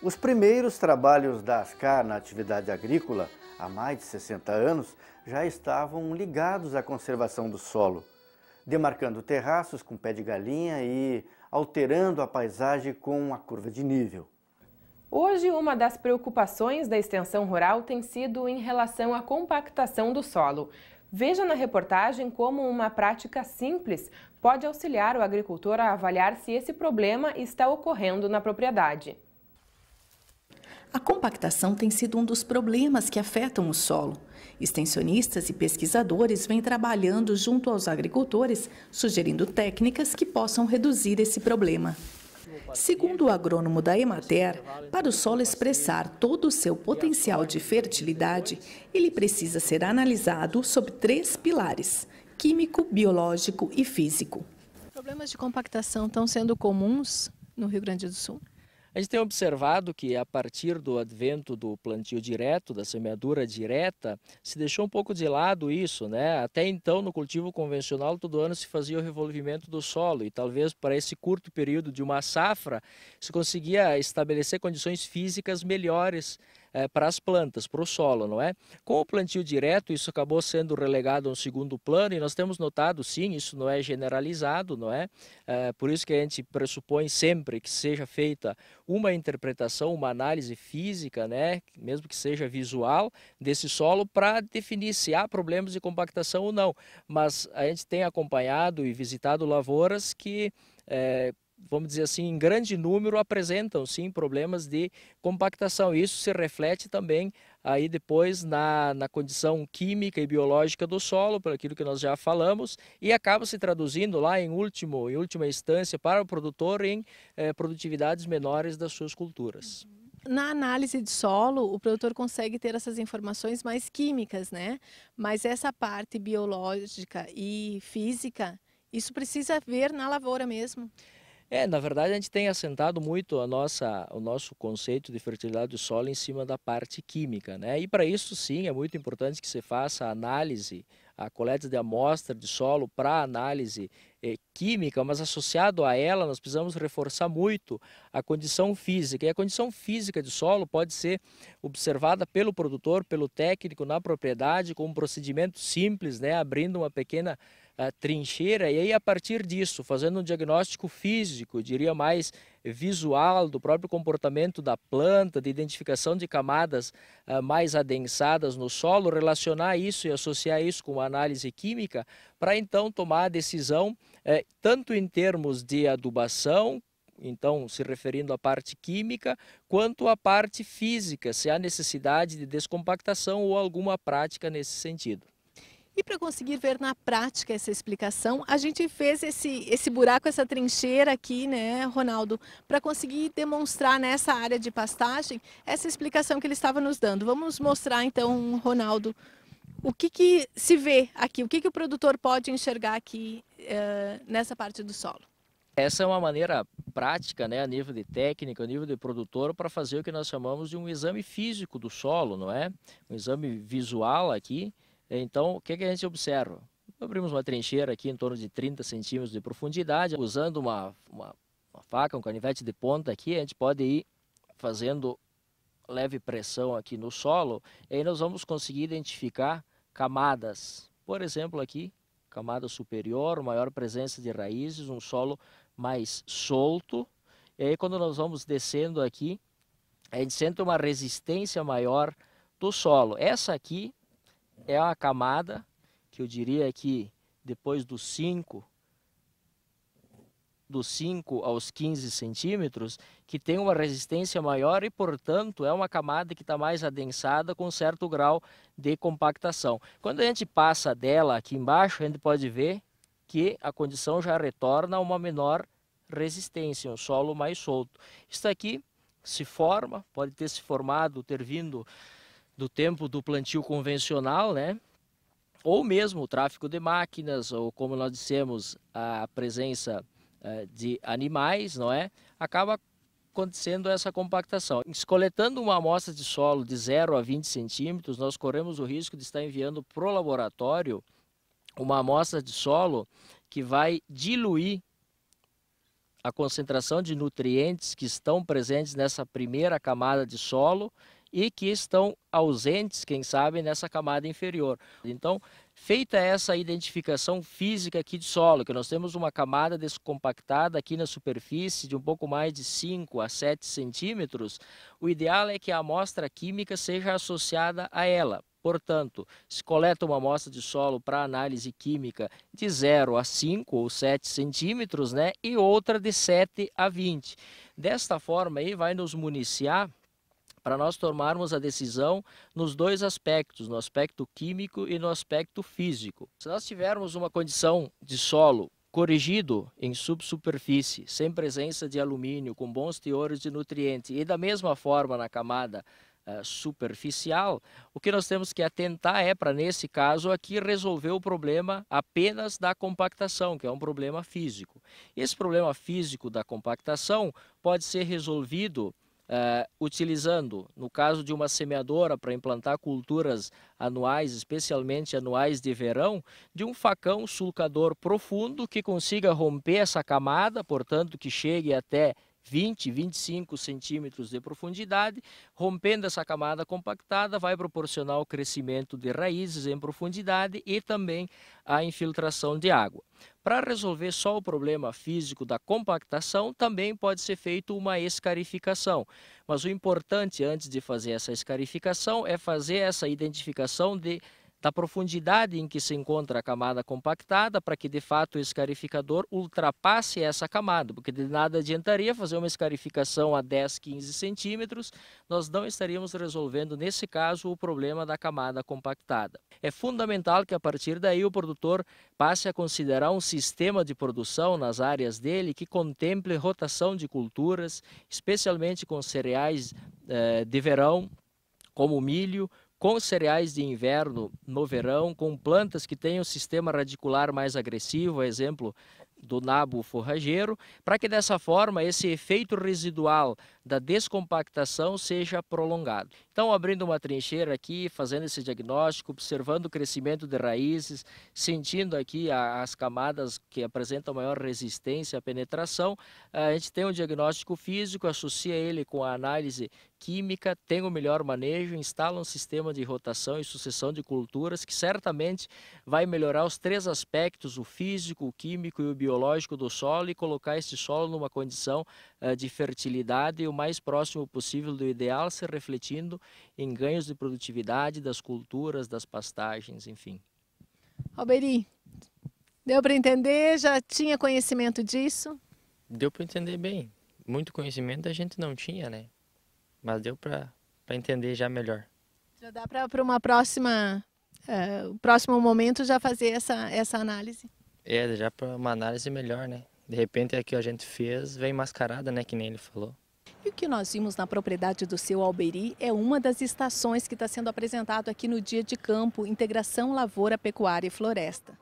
Os primeiros trabalhos da Ascar na atividade agrícola, há mais de 60 anos, já estavam ligados à conservação do solo, demarcando terraços com pé de galinha e alterando a paisagem com a curva de nível. Hoje, uma das preocupações da extensão rural tem sido em relação à compactação do solo. Veja na reportagem como uma prática simples pode auxiliar o agricultor a avaliar se esse problema está ocorrendo na propriedade. A compactação tem sido um dos problemas que afetam o solo. Extensionistas e pesquisadores vêm trabalhando junto aos agricultores, sugerindo técnicas que possam reduzir esse problema. Segundo o agrônomo da Emater, para o solo expressar todo o seu potencial de fertilidade, ele precisa ser analisado sob três pilares: químico, biológico e físico. Problemas de compactação estão sendo comuns no Rio Grande do Sul? A gente tem observado que a partir do advento do plantio direto, da semeadura direta, se deixou um pouco de lado isso, né? Até então, no cultivo convencional, todo ano se fazia o revolvimento do solo e talvez para esse curto período de uma safra se conseguia estabelecer condições físicas melhores é, para as plantas, para o solo, não é? Com o plantio direto, isso acabou sendo relegado a um segundo plano e nós temos notado, sim, isso não é generalizado, não é? é por isso que a gente pressupõe sempre que seja feita uma interpretação, uma análise física, né, mesmo que seja visual, desse solo para definir se há problemas de compactação ou não. Mas a gente tem acompanhado e visitado lavouras que é, vamos dizer assim, em grande número apresentam sim problemas de compactação. Isso se reflete também aí depois na, na condição química e biológica do solo, por aquilo que nós já falamos, e acaba se traduzindo lá em último, em última instância, para o produtor em eh, produtividades menores das suas culturas. Uhum. na análise de solo, o produtor consegue ter essas informações mais químicas, né? Mas essa parte biológica e física, isso precisa ver na lavoura mesmo. É, na verdade a gente tem assentado muito a nossa, o nosso conceito de fertilidade do solo em cima da parte química, né? E para isso sim é muito importante que se faça a análise, a coleta de amostra de solo para análise eh, química, mas associado a ela nós precisamos reforçar muito a condição física. E a condição física de solo pode ser observada pelo produtor, pelo técnico na propriedade com um procedimento simples, né? Abrindo uma pequena a trincheira e aí a partir disso, fazendo um diagnóstico físico, diria mais visual do próprio comportamento da planta, de identificação de camadas uh, mais adensadas no solo, relacionar isso e associar isso com uma análise química para então tomar a decisão uh, tanto em termos de adubação então se referindo à parte química, quanto à parte física, se há necessidade de descompactação ou alguma prática nesse sentido. E para conseguir ver na prática essa explicação, a gente fez esse, esse buraco, essa trincheira aqui, né, Ronaldo, para conseguir demonstrar nessa área de pastagem essa explicação que ele estava nos dando. Vamos mostrar então, Ronaldo, o que, que se vê aqui, o que, que o produtor pode enxergar aqui uh, nessa parte do solo. Essa é uma maneira prática, né, a nível de técnica, a nível de produtor, para fazer o que nós chamamos de um exame físico do solo, não é? Um exame visual aqui, então, o que, que a gente observa? Abrimos uma trincheira aqui em torno de 30 centímetros de profundidade, usando uma, uma, uma faca, um canivete de ponta aqui, a gente pode ir fazendo leve pressão aqui no solo, e aí nós vamos conseguir identificar camadas. Por exemplo, aqui, camada superior, maior presença de raízes, um solo mais solto. E aí quando nós vamos descendo aqui, a gente sente uma resistência maior do solo. Essa aqui é uma camada que eu diria que depois dos 5, dos 5 aos 15 centímetros, que tem uma resistência maior e, portanto, é uma camada que está mais adensada com certo grau de compactação. Quando a gente passa dela aqui embaixo, a gente pode ver que a condição já retorna a uma menor resistência, um solo mais solto. Isso aqui se forma, pode ter se formado, ter vindo do tempo do plantio convencional, né? Ou mesmo o tráfico de máquinas, ou como nós dissemos, a presença eh, de animais, não é? Acaba acontecendo essa compactação. Escoletando uma amostra de solo de 0 a 20 centímetros, nós corremos o risco de estar enviando para o laboratório uma amostra de solo que vai diluir a concentração de nutrientes que estão presentes nessa primeira camada de solo e que estão ausentes, quem sabe, nessa camada inferior. Então, feita essa identificação física aqui de solo, que nós temos uma camada descompactada aqui na superfície de um pouco mais de 5 a 7 centímetros, o ideal é que a amostra química seja associada a ela. Portanto, se coleta uma amostra de solo para análise química de 0 a 5 ou 7 centímetros, né? E outra de 7 a 20. Desta forma aí vai nos municiar para nós tomarmos a decisão nos dois aspectos, no aspecto químico e no aspecto físico. Se nós tivermos uma condição de solo corrigido em subsuperfície, sem presença de alumínio, com bons teores de nutrientes e da mesma forma na camada uh, superficial, o que nós temos que atentar é para, nesse caso aqui, resolver o problema apenas da compactação, que é um problema físico. Esse problema físico da compactação pode ser resolvido Uh, utilizando, no caso de uma semeadora, para implantar culturas anuais, especialmente anuais de verão, de um facão sulcador profundo que consiga romper essa camada, portanto, que chegue até 20, 25 centímetros de profundidade, rompendo essa camada compactada, vai proporcionar o crescimento de raízes em profundidade e também a infiltração de água. Para resolver só o problema físico da compactação, também pode ser feita uma escarificação. Mas o importante antes de fazer essa escarificação é fazer essa identificação de da profundidade em que se encontra a camada compactada para que de fato o escarificador ultrapasse essa camada, porque de nada adiantaria fazer uma escarificação a 10, 15 centímetros, nós não estaríamos resolvendo nesse caso o problema da camada compactada. É fundamental que a partir daí o produtor passe a considerar um sistema de produção nas áreas dele que contemple rotação de culturas, especialmente com cereais eh, de verão, como milho, com cereais de inverno no verão, com plantas que tenham sistema radicular mais agressivo, exemplo do nabo forrageiro, para que dessa forma esse efeito residual da descompactação seja prolongado. Então, abrindo uma trincheira aqui, fazendo esse diagnóstico, observando o crescimento de raízes, sentindo aqui as camadas que apresentam maior resistência à penetração, a gente tem um diagnóstico físico, associa ele com a análise química, tem o um melhor manejo, instala um sistema de rotação e sucessão de culturas que certamente vai melhorar os três aspectos, o físico, o químico e o biológico do solo e colocar esse solo numa condição eh, de fertilidade e uma mais próximo possível do ideal, se refletindo em ganhos de produtividade das culturas, das pastagens, enfim. Alberi, deu para entender? Já tinha conhecimento disso? Deu para entender bem. Muito conhecimento a gente não tinha, né? Mas deu para entender já melhor. Já dá para uma próxima, uh, o próximo momento já fazer essa, essa análise? É, já para uma análise melhor, né? De repente aqui é a gente fez, vem mascarada, né? Que nem ele falou. E o que nós vimos na propriedade do seu Alberi é uma das estações que está sendo apresentado aqui no Dia de Campo, Integração Lavoura, Pecuária e Floresta.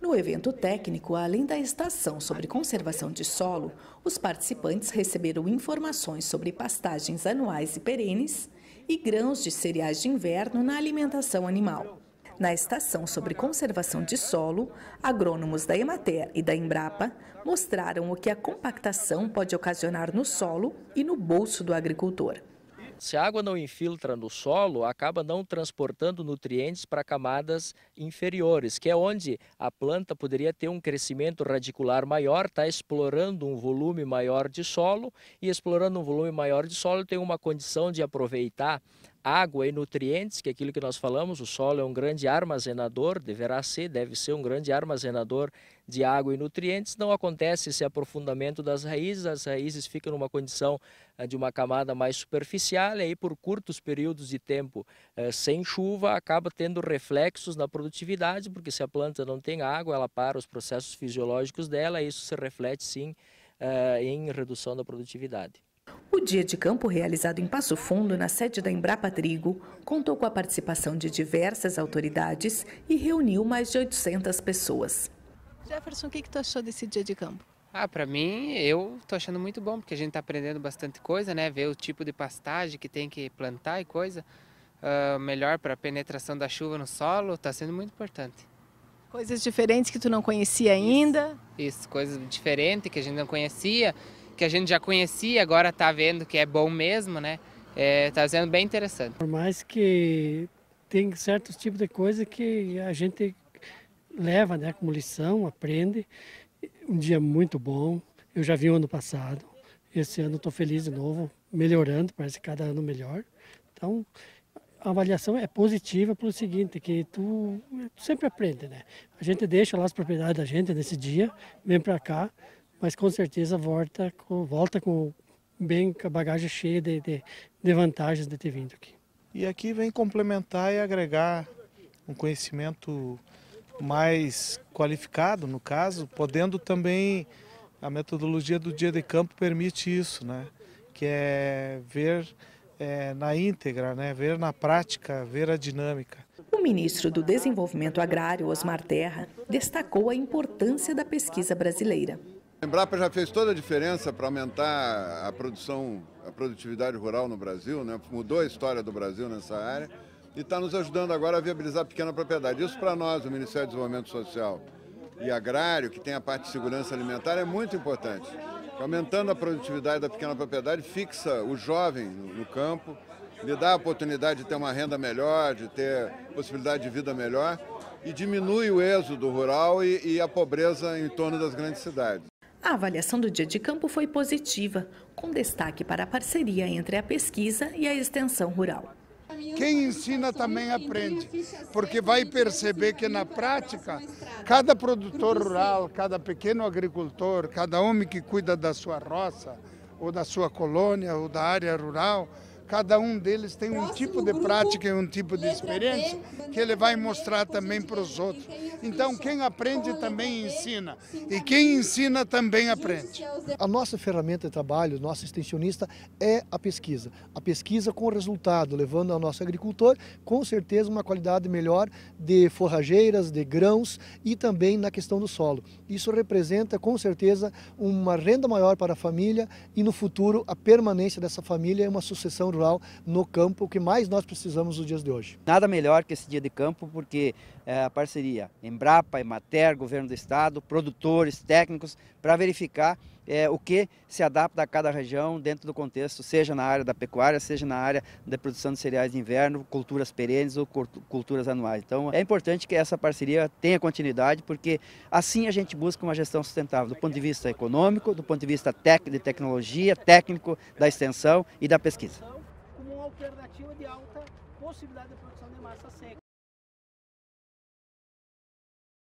No evento técnico, além da estação sobre conservação de solo, os participantes receberam informações sobre pastagens anuais e perenes e grãos de cereais de inverno na alimentação animal. Na estação sobre conservação de solo, agrônomos da Emater e da Embrapa mostraram o que a compactação pode ocasionar no solo e no bolso do agricultor. Se a água não infiltra no solo, acaba não transportando nutrientes para camadas inferiores, que é onde a planta poderia ter um crescimento radicular maior, está explorando um volume maior de solo, e explorando um volume maior de solo tem uma condição de aproveitar água e nutrientes, que é aquilo que nós falamos, o solo é um grande armazenador, deverá ser, deve ser um grande armazenador de água e nutrientes. Não acontece esse aprofundamento das raízes, as raízes ficam numa condição ah, de uma camada mais superficial e aí por curtos períodos de tempo ah, sem chuva acaba tendo reflexos na produtividade, porque se a planta não tem água, ela para os processos fisiológicos dela, e isso se reflete sim ah, em redução da produtividade. O dia de campo realizado em Passo Fundo, na sede da Embrapa Trigo, contou com a participação de diversas autoridades e reuniu mais de 800 pessoas. Jefferson, o que, que tu achou desse dia de campo? Ah, para mim, eu tô achando muito bom, porque a gente tá aprendendo bastante coisa, né? Ver o tipo de pastagem que tem que plantar e coisa. Uh, melhor para penetração da chuva no solo, tá sendo muito importante. Coisas diferentes que tu não conhecia ainda? Isso, isso coisas diferentes que a gente não conhecia que a gente já conhecia, agora está vendo que é bom mesmo, né? Está é, tá sendo bem interessante. Por mais que tem certos tipos de coisa que a gente leva né, como lição, aprende. Um dia muito bom. Eu já vi o ano passado. Esse ano estou feliz de novo, melhorando, parece cada ano melhor. Então, a avaliação é positiva pelo seguinte, que tu, tu sempre aprende, né? A gente deixa lá as propriedades da gente nesse dia, vem para cá, mas com certeza volta com, volta com bem com a bagagem cheia de, de, de vantagens de ter vindo aqui. E aqui vem complementar e agregar um conhecimento mais qualificado, no caso, podendo também a metodologia do dia de campo permite isso, né? Que é ver é, na íntegra, né? ver na prática, ver a dinâmica. O ministro do Desenvolvimento Agrário, Osmar Terra, destacou a importância da pesquisa brasileira. A Embrapa já fez toda a diferença para aumentar a produção, a produtividade rural no Brasil, né? mudou a história do Brasil nessa área e está nos ajudando agora a viabilizar a pequena propriedade. Isso para nós, o Ministério do Desenvolvimento Social e Agrário, que tem a parte de segurança alimentar, é muito importante. Aumentando a produtividade da pequena propriedade, fixa o jovem no campo, lhe dá a oportunidade de ter uma renda melhor, de ter possibilidade de vida melhor e diminui o êxodo rural e, e a pobreza em torno das grandes cidades. A avaliação do dia de campo foi positiva, com destaque para a parceria entre a pesquisa e a extensão rural. Quem ensina também aprende, porque vai perceber que na prática, cada produtor rural, cada pequeno agricultor, cada homem que cuida da sua roça, ou da sua colônia, ou da área rural, Cada um deles tem um tipo de prática e um tipo de experiência que ele vai mostrar também para os outros. Então, quem aprende também ensina. E quem ensina também aprende. A nossa ferramenta de trabalho, nosso extensionista, é a pesquisa. A pesquisa com o resultado, levando ao nosso agricultor, com certeza, uma qualidade melhor de forrageiras, de grãos e também na questão do solo. Isso representa, com certeza, uma renda maior para a família e, no futuro, a permanência dessa família é uma sucessão rural rural no campo, o que mais nós precisamos nos dias de hoje. Nada melhor que esse dia de campo, porque é, a parceria Embrapa, Emater, Governo do Estado, produtores, técnicos, para verificar é, o que se adapta a cada região dentro do contexto, seja na área da pecuária, seja na área da produção de cereais de inverno, culturas perenes ou culturas anuais. Então é importante que essa parceria tenha continuidade, porque assim a gente busca uma gestão sustentável do ponto de vista econômico, do ponto de vista de tecnologia, técnico, da extensão e da pesquisa alternativa de alta possibilidade de produção de massa seca.